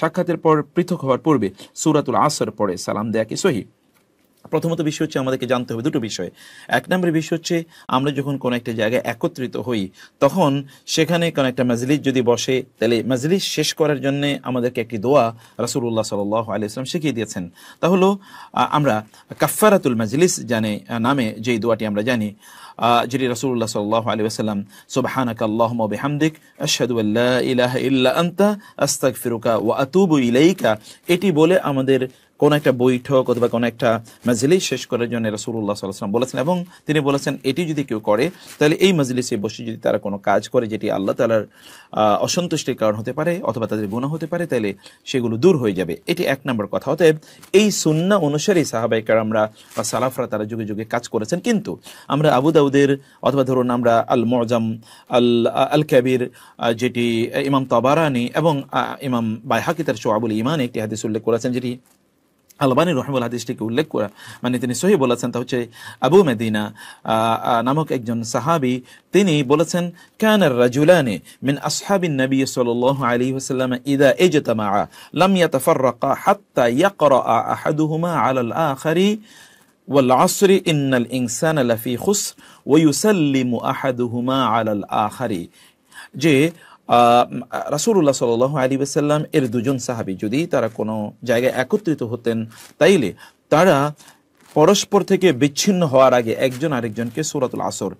সাক্ষাতের পর পৃথক হওয়ার পূর্বে সুরাতুল আসর পরে সালাম দেয়া কি সহি প্রথমত বিষয় হচ্ছে আমাদেরকে জানতে হবে দুটো বিষয় এক নম্বরের বিষয় হচ্ছে আমরা যখন কোনো একটা জায়গায় একত্রিত হই তখন সেখানে কোনো একটা মাজলিস যদি বসে তাহলে মাজলিস শেষ করার জন্য আমাদেরকে একটি দোয়া রাসুল্লাহ সাল আলি ইসলাম শিখিয়ে দিয়েছেন তা হলো আমরা কাফারাতুল মাজলিস জানে নামে যেই দোয়াটি আমরা জানি যেটি রাসুল্লাহ সাল্লাহ আলী আসাল্লাম সোবাহানাক আল্লাহম বেহামদিক আশাদু আস্তাক ফিরুকা ওয়া আতুবু ইলাইকা এটি বলে আমাদের কোন একটা বৈঠক অথবা কোন একটা মাজলিস শেষ করার জন্য রসুল্লাহ সাল্লাম বলেছেন এবং তিনি বলেছেন এটি যদি কেউ করে তাহলে এই মাজলিসে বসে যদি তারা কোনো কাজ করে যেটি আল্লাহ তালার অসন্তুষ্টির কারণ হতে পারে অথবা তাদের গুণা হতে পারে তাহলে সেগুলো দূর হয়ে যাবে এটি এক নম্বর কথা অতএব এই সুন্না অনুসারে সাহাবাইকার আমরা বা সালাফরা তারা যুগে যুগে কাজ করেছেন কিন্তু আমরা আবু অথবা ধরুন আমরা আল মজাম আল আল ক্যাবির যেটি ইমাম তবারানি এবং ইমাম বাইহাকি তার শোয়াবুল ইমান একটি হাদিস উল্লেখ করেছেন যেটি আলবানি রহমুল হাদিসটিকে উল্লেখ করা মানে তিনি সহি বলেছেন তা হচ্ছে আবু মেদিনা নামক একজন সাহাবি তিনি বলেছেন কানার রাজুলানে মিন আসহাবিন নবী সাল্লাল্লাহু আলাইহি ওয়াসাল্লাম ইদা এজতামা লাম ইয়াতাফাররাকা হাত্তা ইয়াকরা আহাদুহুমা আলাল আখারি والعصر إن الإنسان لفي خسر ويسلم أحدهما على الآخر যে রাসুল্লাহ সাল আলী বাসাল্লাম এর দুজন সাহাবি যদি তারা কোনো জায়গায় একত্রিত হতেন তাইলে তারা পরস্পর থেকে বিচ্ছিন্ন হওয়ার আগে একজন আরেকজনকে সুরাতুল আসর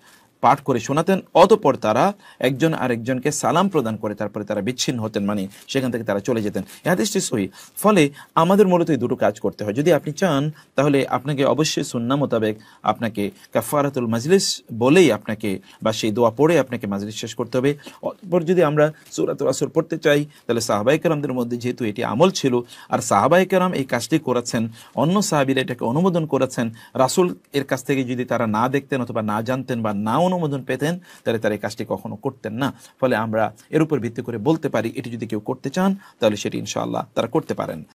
পাঠ করে শোনাতেন অতপর তারা একজন আরেকজনকে সালাম প্রদান করে তারপরে তারা বিচ্ছিন্ন হতেন মানে সেখান থেকে তারা চলে যেতেন হাদিসটি সহি ফলে আমাদের মূলত এই দুটো কাজ করতে হয় যদি আপনি চান তাহলে আপনাকে অবশ্যই সুন্না মোতাবেক আপনাকে কাফারাতুল মাজলিস বলেই আপনাকে বা সেই দোয়া পড়ে আপনাকে মাজলিস শেষ করতে হবে অতপর যদি আমরা সুরাতুল আসর পড়তে চাই তাহলে সাহাবাই কালামদের মধ্যে যেহেতু এটি আমল ছিল আর সাহাবাই কালাম এই কাজটি করেছেন অন্য সাহাবিরা এটাকে অনুমোদন করেছেন রাসুল এর কাছ থেকে যদি তারা না দেখতেন অথবা না জানতেন বা না অনুমোদন পেতেন তাহলে তারা এই কাজটি কখনো করতেন না ফলে আমরা এর উপর ভিত্তি করে বলতে পারি এটি যদি কেউ করতে চান তাহলে সেটি ইনশাআল্লাহ তারা করতে পারেন